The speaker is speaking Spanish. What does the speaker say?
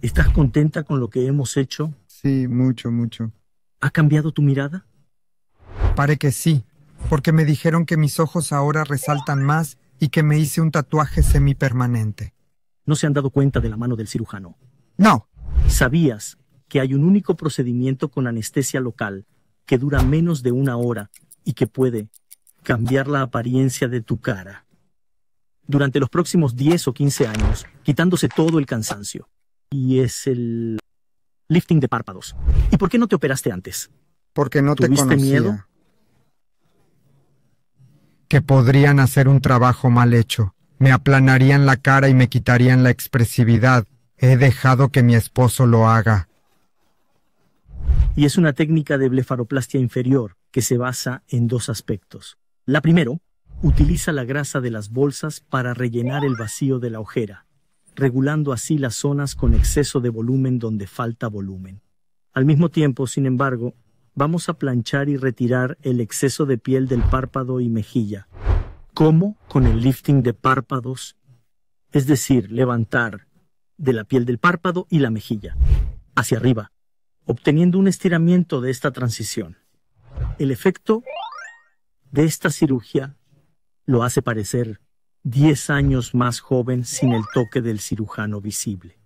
¿Estás contenta con lo que hemos hecho? Sí, mucho, mucho. ¿Ha cambiado tu mirada? Pare que sí, porque me dijeron que mis ojos ahora resaltan más y que me hice un tatuaje semipermanente. ¿No se han dado cuenta de la mano del cirujano? No. ¿Sabías que hay un único procedimiento con anestesia local que dura menos de una hora y que puede cambiar la apariencia de tu cara? Durante los próximos 10 o 15 años, quitándose todo el cansancio y es el lifting de párpados. ¿Y por qué no te operaste antes? Porque no te conocía. miedo? Que podrían hacer un trabajo mal hecho. Me aplanarían la cara y me quitarían la expresividad. He dejado que mi esposo lo haga. Y es una técnica de blefaroplastia inferior que se basa en dos aspectos. La primero, utiliza la grasa de las bolsas para rellenar el vacío de la ojera regulando así las zonas con exceso de volumen donde falta volumen. Al mismo tiempo, sin embargo, vamos a planchar y retirar el exceso de piel del párpado y mejilla. ¿Cómo? Con el lifting de párpados, es decir, levantar de la piel del párpado y la mejilla, hacia arriba, obteniendo un estiramiento de esta transición. El efecto de esta cirugía lo hace parecer Diez años más joven sin el toque del cirujano visible.